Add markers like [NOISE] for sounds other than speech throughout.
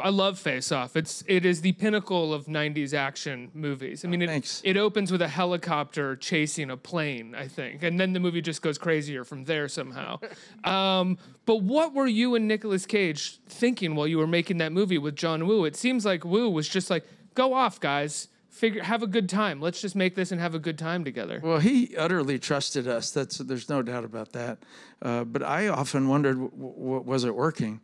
I love Face Off. It's it is the pinnacle of '90s action movies. I oh, mean, it it opens with a helicopter chasing a plane, I think, and then the movie just goes crazier from there somehow. [LAUGHS] um, but what were you and Nicolas Cage thinking while you were making that movie with John Woo? It seems like Woo was just like, "Go off, guys." Figure, have a good time. Let's just make this and have a good time together. Well, he utterly trusted us. That's there's no doubt about that. Uh, but I often wondered, w- w- was it working?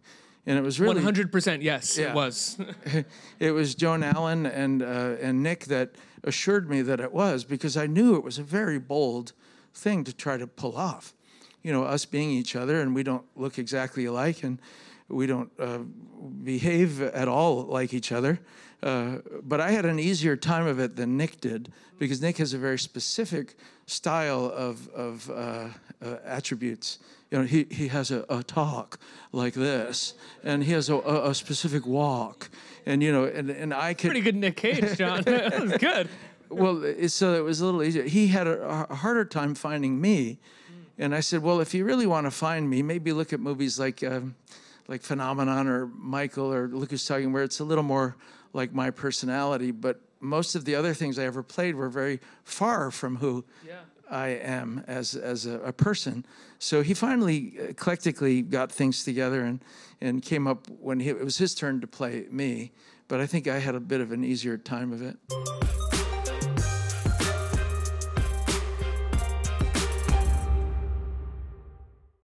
and it was really 100% yes yeah. it was [LAUGHS] it was joan allen and uh, and nick that assured me that it was because i knew it was a very bold thing to try to pull off you know, us being each other and we don't look exactly alike and we don't uh, behave at all like each other. Uh, but I had an easier time of it than Nick did because Nick has a very specific style of, of uh, uh attributes. You know, he, he has a, a, talk like this, and he has a, a, specific walk. And, you know, and, and I could. Pretty good Nick Cage, John. [LAUGHS] that was good. Well, so it was a little easier. He had a, a harder time finding me and I said, well, if you really want to find me, maybe look at movies like uh, like Phenomenon or Michael or Look Who's Talking, where it's a little more like my personality. But most of the other things I ever played were very far from who yeah. I am as as a, a, person. So he finally eclectically got things together and and came up when he, it was his turn to play me. But I think I had a bit of an easier time of it.